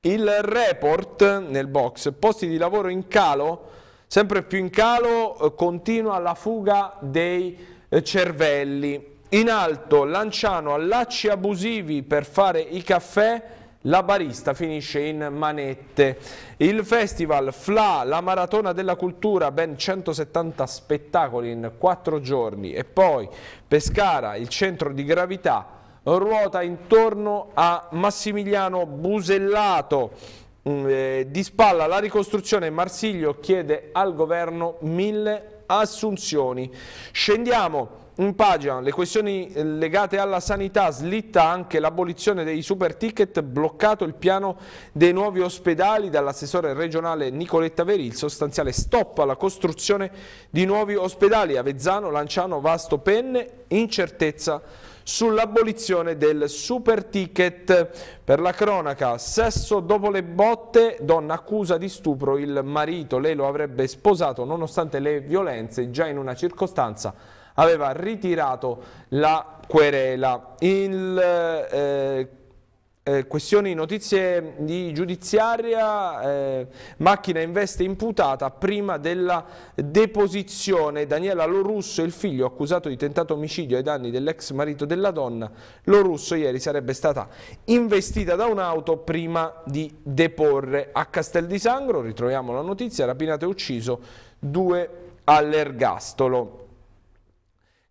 Il report nel box, posti di lavoro in calo, sempre più in calo, eh, continua la fuga dei eh, cervelli. In alto Lanciano allacci abusivi per fare i caffè, la barista finisce in manette. Il festival FLA, la maratona della cultura, ben 170 spettacoli in 4 giorni e poi Pescara, il centro di gravità ruota intorno a Massimiliano Busellato. Mm, eh, di spalla la ricostruzione Marsiglio chiede al governo mille assunzioni. Scendiamo. In pagina le questioni eh, legate alla sanità slitta anche l'abolizione dei super ticket, bloccato il piano dei nuovi ospedali dall'assessore regionale Nicoletta Veri, il sostanziale stop alla costruzione di nuovi ospedali, Avezzano, Lanciano, Vasto Penne, incertezza sull'abolizione del super ticket. Per la cronaca, sesso dopo le botte, donna accusa di stupro il marito. Lei lo avrebbe sposato nonostante le violenze, già in una circostanza aveva ritirato la querela. Il eh, eh, questioni notizie di giudiziaria, eh, macchina investe imputata prima della deposizione. Daniela Lorusso il figlio accusato di tentato omicidio ai danni dell'ex marito della donna. Lorusso ieri sarebbe stata investita da un'auto prima di deporre. A Castel di Sangro, ritroviamo la notizia, rapinato e ucciso due all'ergastolo.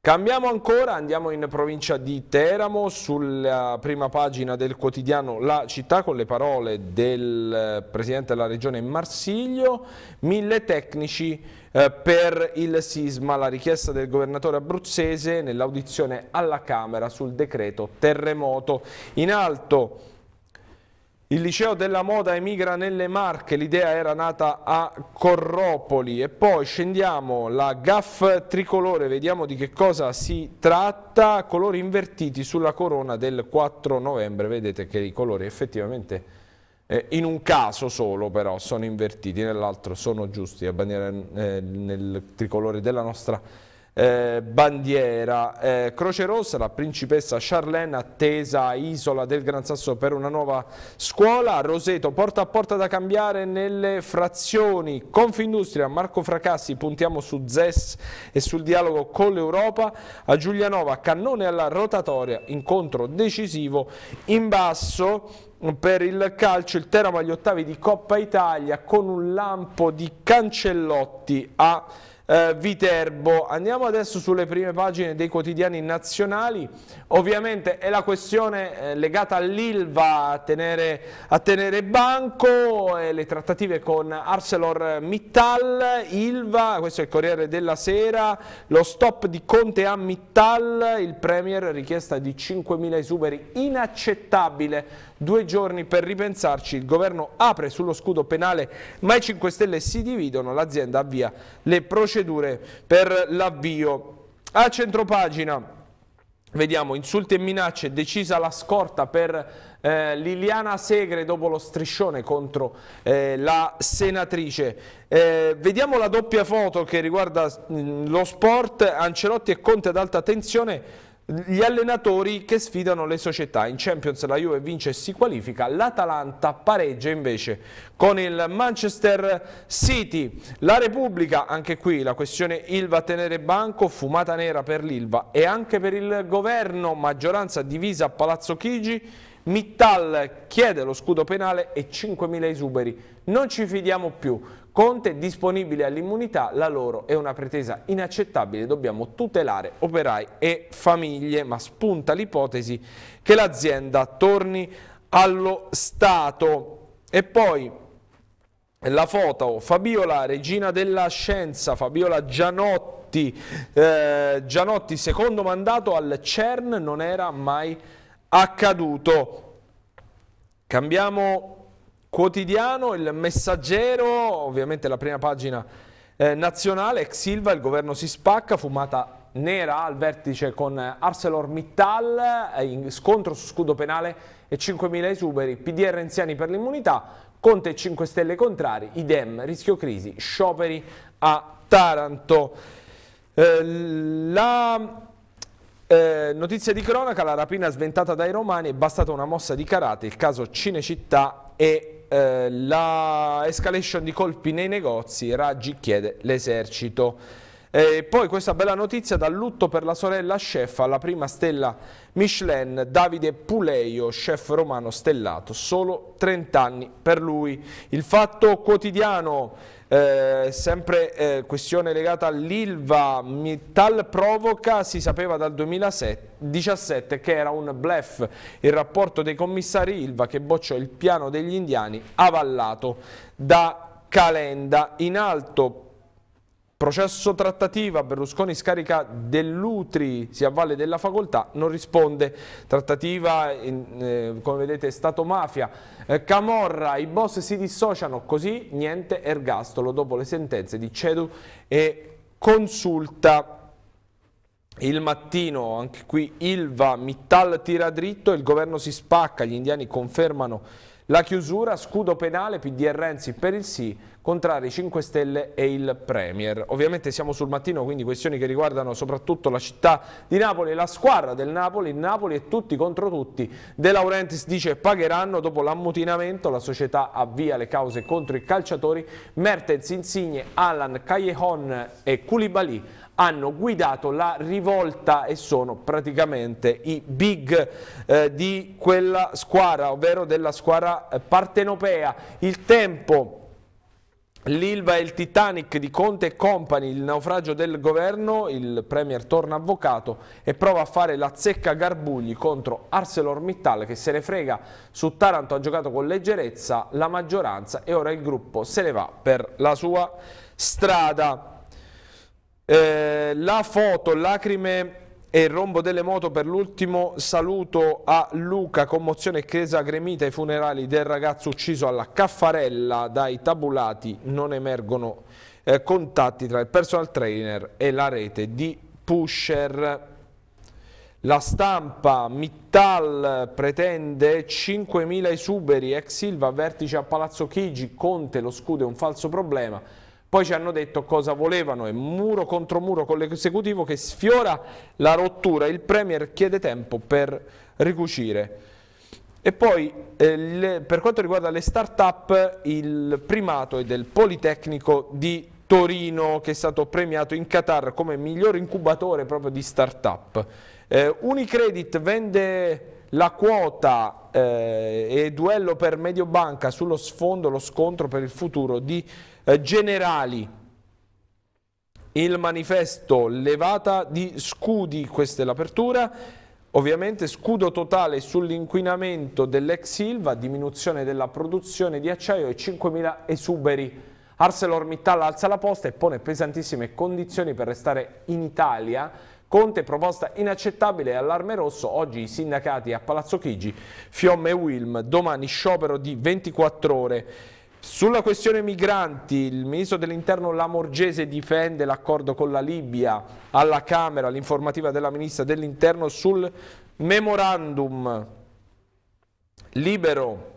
Cambiamo ancora, andiamo in provincia di Teramo, sulla prima pagina del quotidiano La Città con le parole del eh, Presidente della Regione Marsiglio, mille tecnici eh, per il sisma, la richiesta del governatore abruzzese nell'audizione alla Camera sul decreto terremoto. In alto il liceo della moda emigra nelle Marche, l'idea era nata a Corropoli e poi scendiamo la GAF tricolore, vediamo di che cosa si tratta, colori invertiti sulla corona del 4 novembre, vedete che i colori effettivamente eh, in un caso solo però sono invertiti, nell'altro sono giusti, a bandiera eh, nel tricolore della nostra eh, bandiera. Eh, Croce Rossa, la principessa Charlene attesa a Isola del Gran Sasso per una nuova scuola. Roseto, porta a porta da cambiare nelle frazioni. Confindustria, Marco Fracassi, puntiamo su ZES e sul dialogo con l'Europa. A Giulianova, cannone alla rotatoria, incontro decisivo in basso per il calcio il Teramo agli ottavi di Coppa Italia con un lampo di Cancellotti a eh, Viterbo. Andiamo adesso sulle prime pagine dei quotidiani nazionali. Ovviamente è la questione eh, legata all'ILVA a tenere, a tenere banco, eh, le trattative con ArcelorMittal, ILVA, questo è il Corriere della Sera, lo stop di Conte a Mittal, il Premier richiesta di 5.000 esuberi inaccettabile due giorni per ripensarci, il governo apre sullo scudo penale, ma i 5 Stelle si dividono, l'azienda avvia le procedure per l'avvio. A centropagina vediamo insulti e minacce, decisa la scorta per eh, Liliana Segre dopo lo striscione contro eh, la senatrice. Eh, vediamo la doppia foto che riguarda mh, mm, lo sport, Ancelotti e Conte ad alta tensione gli allenatori che sfidano le società. In Champions la Juve vince e si qualifica, l'Atalanta pareggia invece con il Manchester City. La Repubblica, anche qui la questione Ilva a tenere banco, fumata nera per l'Ilva e anche per il governo, maggioranza divisa a Palazzo Chigi. Mittal chiede lo scudo penale e 5.000 esuberi. Non ci fidiamo più. Conte disponibile all'immunità, la loro è una pretesa inaccettabile, dobbiamo tutelare operai e famiglie, ma spunta l'ipotesi che l'azienda torni allo Stato. E poi la foto, Fabiola, regina della scienza, Fabiola Gianotti, eh, Gianotti secondo mandato al CERN non era mai accaduto. Cambiamo quotidiano, il messaggero, ovviamente la prima pagina eh, nazionale, ex Silva, il governo si spacca, fumata nera al vertice con ArcelorMittal, eh, scontro su scudo penale e 5.000 esuberi, PDR anziani per l'immunità, Conte e 5 Stelle contrari, idem, rischio crisi, scioperi a Taranto. Eh, la eh, notizia di cronaca, la rapina sventata dai romani è bastata una mossa di karate, il caso Cinecittà e eh, la escalation di colpi nei negozi, Raggi chiede l'esercito. E poi questa bella notizia dal lutto per la sorella chef alla prima stella Michelin, Davide Puleio, chef romano stellato, solo 30 anni per lui. Il fatto quotidiano eh, sempre eh, questione legata all'Ilva, tal provoca, si sapeva dal 2017 che era un blef il rapporto dei commissari Ilva che bocciò il piano degli indiani avallato da Calenda. In alto Processo trattativa, Berlusconi scarica dell'Utri, si avvale della facoltà, non risponde. Trattativa, in, eh, come vedete, è Stato-mafia. Eh, Camorra, i boss si dissociano, così niente ergastolo dopo le sentenze di Cedu e Consulta. Il mattino, anche qui Ilva, Mittal tira dritto, il governo si spacca, gli indiani confermano la chiusura, scudo penale, PDR Renzi per il sì, contrari 5 Stelle e il Premier. Ovviamente siamo sul mattino, quindi questioni che riguardano soprattutto la città di Napoli, la squadra del Napoli, Napoli e tutti contro tutti. De Laurentiis dice pagheranno dopo l'ammutinamento, la società avvia le cause contro i calciatori, Mertens, Insigne, Alan, Callejon e Koulibaly hanno guidato la rivolta e sono praticamente i big eh, di quella squadra, ovvero della squadra eh, partenopea. Il tempo L'Ilva e il Titanic di Conte e Company, il naufragio del governo, il Premier torna avvocato e prova a fare la zecca Garbugli contro ArcelorMittal che se ne frega, su Taranto ha giocato con leggerezza la maggioranza e ora il gruppo se ne va per la sua strada. Eh, la foto, lacrime e rombo delle moto per l'ultimo saluto a Luca, commozione e chiesa gremita ai funerali del ragazzo ucciso alla Caffarella dai tabulati, non emergono eh, contatti tra il personal trainer e la rete di pusher. La stampa Mittal pretende 5.000 esuberi, ex Silva vertice a Palazzo Chigi, Conte lo scudo è un falso problema poi ci hanno detto cosa volevano, è muro contro muro con l'esecutivo che sfiora la rottura, il Premier chiede tempo per ricucire. E poi eh, le, per quanto riguarda le start-up, il primato è del Politecnico di Torino che è stato premiato in Qatar come miglior incubatore proprio di start-up. Eh, Unicredit vende la quota eh, e duello per Mediobanca sullo sfondo, lo scontro per il futuro di eh, Generali. Il manifesto levata di scudi, questa è l'apertura. Ovviamente scudo totale sull'inquinamento dell'ex Silva, diminuzione della produzione di acciaio e 5.000 esuberi. ArcelorMittal alza la posta e pone pesantissime condizioni per restare in Italia Conte proposta inaccettabile e allarme rosso, oggi i sindacati a Palazzo Chigi, Fiomme e Wilm, domani sciopero di 24 ore. Sulla questione migranti, il ministro dell'interno Lamorgese difende l'accordo con la Libia alla Camera, l'informativa della ministra dell'interno sul memorandum. Libero.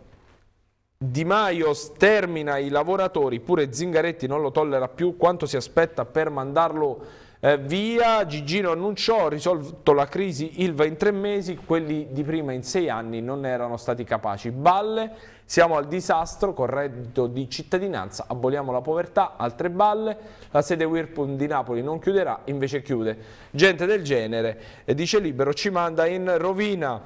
Di Maio stermina i lavoratori, pure Zingaretti non lo tollera più, quanto si aspetta per mandarlo eh, via Gigino annunciò risolto la crisi Ilva in tre mesi, quelli di prima in sei anni non erano stati capaci. Balle, siamo al disastro con reddito di cittadinanza, aboliamo la povertà, altre balle, la sede Whirlpool di Napoli non chiuderà, invece chiude. Gente del genere, eh, dice Libero, ci manda in rovina.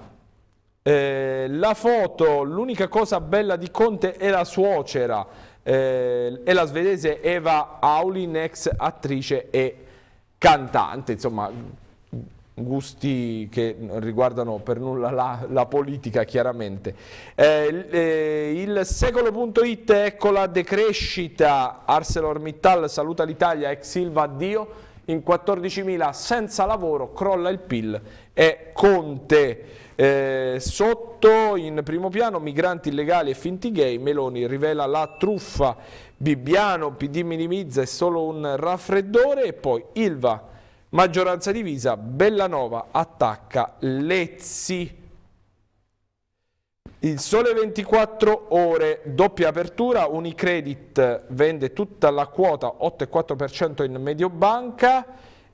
Eh, la foto, l'unica cosa bella di Conte è la suocera, eh, è la svedese Eva Aulin, ex attrice e cantante, insomma gusti che riguardano per nulla la, la politica chiaramente. Eh, eh, il secolo.it, ecco la decrescita, ArcelorMittal saluta l'Italia, ex Silva addio, in 14.000 senza lavoro, crolla il PIL e Conte. Eh, sotto in primo piano migranti illegali e finti gay, Meloni rivela la truffa Bibbiano, PD minimizza, è solo un raffreddore e poi Ilva, maggioranza divisa, Bellanova attacca Lezzi. Il sole 24 ore, doppia apertura, Unicredit vende tutta la quota 8,4% in Mediobanca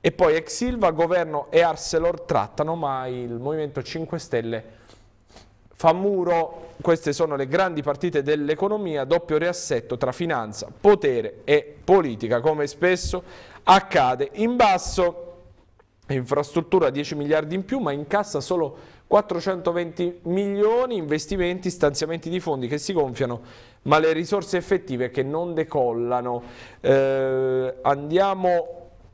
e poi Exilva, governo e Arcelor trattano, ma il Movimento 5 Stelle fa muro, queste sono le grandi partite dell'economia, doppio riassetto tra finanza, potere e politica, come spesso accade. In basso, infrastruttura 10 miliardi in più, ma in cassa solo 420 milioni, investimenti, stanziamenti di fondi che si gonfiano, ma le risorse effettive che non decollano. Eh, andiamo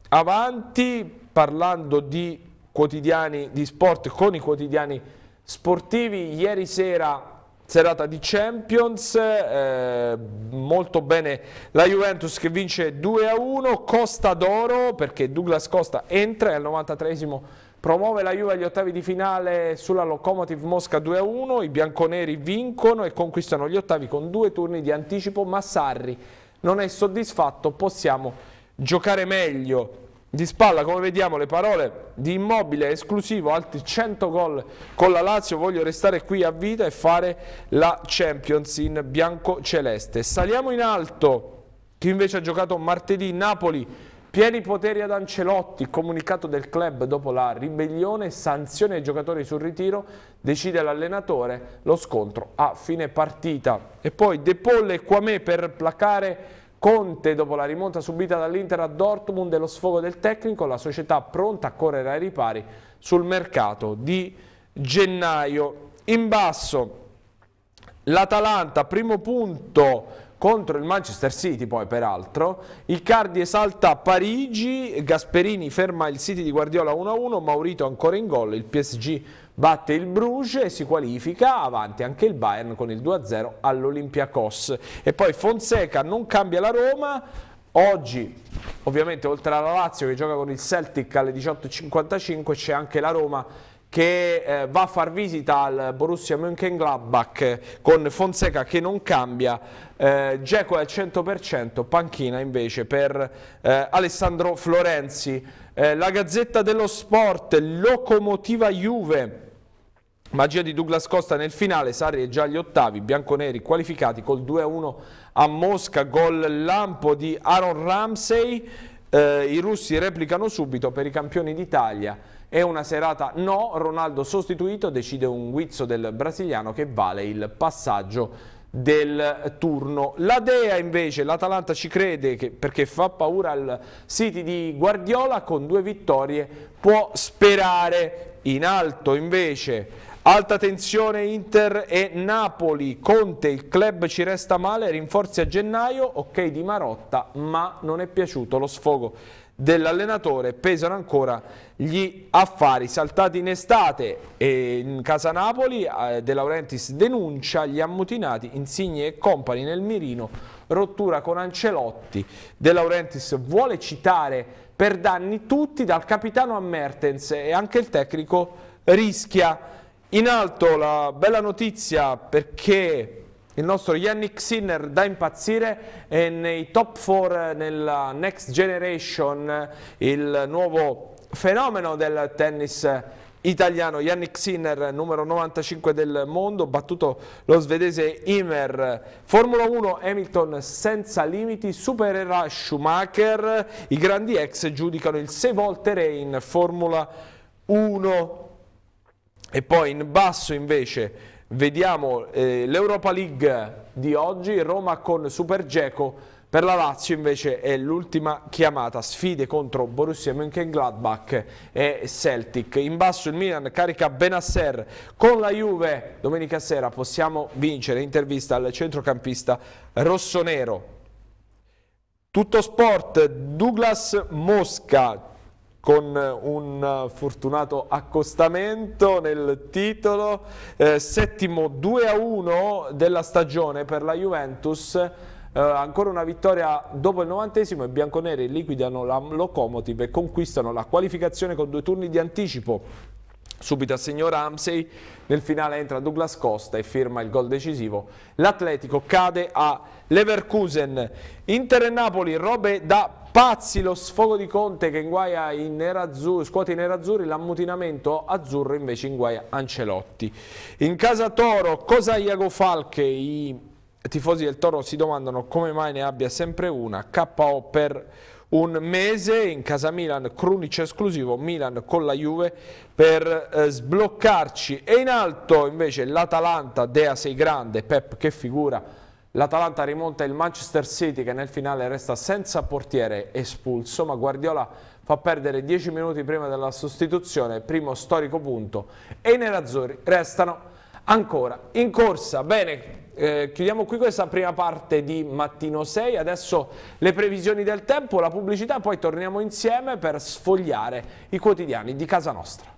avanti parlando di quotidiani di sport con i quotidiani di sportivi ieri sera serata di Champions, eh, molto bene la Juventus che vince 2 a 1, Costa d'Oro perché Douglas Costa entra e al 93esimo promuove la Juve agli ottavi di finale sulla Lokomotiv Mosca 2 a 1, i bianconeri vincono e conquistano gli ottavi con due turni di anticipo, ma Sarri non è soddisfatto, possiamo giocare meglio di spalla, come vediamo, le parole di Immobile esclusivo, altri 100 gol con la Lazio, voglio restare qui a vita e fare la Champions in bianco-celeste. Saliamo in alto, chi invece ha giocato martedì Napoli, pieni poteri ad Ancelotti, comunicato del club dopo la ribellione, sanzione ai giocatori sul ritiro, decide l'allenatore lo scontro a fine partita. E poi De Paul e Quamè per placare Conte dopo la rimonta subita dall'Inter a Dortmund e lo sfogo del tecnico, la società pronta a correre ai ripari sul mercato di gennaio. In basso l'Atalanta, primo punto contro il Manchester City poi peraltro, Icardi esalta Parigi, Gasperini ferma il City di Guardiola 1-1, Maurito ancora in gol, il PSG batte il Bruges e si qualifica avanti anche il Bayern con il 2-0 all'Olympiacos e poi Fonseca non cambia la Roma oggi ovviamente oltre alla Lazio che gioca con il Celtic alle 18.55 c'è anche la Roma che eh, va a far visita al Borussia Mönchengladbach con Fonseca che non cambia, eh, Geco al 100%, panchina invece per eh, Alessandro Florenzi. Eh, la Gazzetta dello Sport, Locomotiva Juve, Magia di Douglas Costa nel finale, Sarri e già agli ottavi, bianconeri qualificati col 2-1 a Mosca, gol lampo di Aaron Ramsey, eh, i russi replicano subito per i campioni d'Italia, è una serata no, Ronaldo sostituito, decide un guizzo del brasiliano che vale il passaggio del turno. La Dea invece, l'Atalanta ci crede che, perché fa paura al City di Guardiola, con due vittorie può sperare. In alto invece Alta tensione Inter e Napoli, Conte, il club ci resta male, rinforzi a gennaio, ok di Marotta, ma non è piaciuto lo sfogo dell'allenatore, pesano ancora gli affari saltati in estate e in casa Napoli eh, De Laurentiis denuncia gli ammutinati Insigne e compagni nel mirino rottura con Ancelotti De Laurentiis vuole citare per danni tutti dal capitano a Mertens e anche il tecnico rischia in alto la bella notizia perché il nostro Yannick Sinner da impazzire è nei top 4 nella Next Generation, il nuovo fenomeno del tennis italiano Yannick Sinner numero 95 del mondo battuto lo svedese Imer Formula 1 Hamilton senza limiti supererà Schumacher i grandi ex giudicano il 6 volte re in Formula 1 e poi in basso invece vediamo eh, l'Europa League di oggi, Roma con Super Geco, per la Lazio invece è l'ultima chiamata, sfide contro Borussia Mönchengladbach e Celtic. In basso il Milan carica Benasser con la Juve, domenica sera possiamo vincere, intervista al centrocampista rossonero. Tutto sport, Douglas Mosca, con un fortunato accostamento nel titolo, eh, settimo 2-1 della stagione per la Juventus, eh, ancora una vittoria dopo il novantesimo e i bianconeri liquidano la locomotive e conquistano la qualificazione con due turni di anticipo. Subito a segno Ramsey, nel finale entra Douglas Costa e firma il gol decisivo. L'Atletico cade a Leverkusen. Inter e Napoli, robe da Pazzi lo sfogo di Conte che inguaia in nerazzurri, scuote i nerazzurri, l'ammutinamento azzurro invece inguaia Ancelotti. In casa Toro, cosa Iago Falche? I tifosi del Toro si domandano come mai ne abbia sempre una. KO per un mese in casa Milan, crunice esclusivo, Milan con la Juve per eh, sbloccarci. E in alto invece l'Atalanta, Dea sei grande, Pep che figura L'Atalanta rimonta il Manchester City che nel finale resta senza portiere espulso, ma Guardiola fa perdere 10 minuti prima della sostituzione, primo storico punto, e i nerazzurri restano ancora in corsa. Bene, eh, chiudiamo qui questa prima parte di Mattino 6, adesso le previsioni del tempo, la pubblicità, poi torniamo insieme per sfogliare i quotidiani di casa nostra.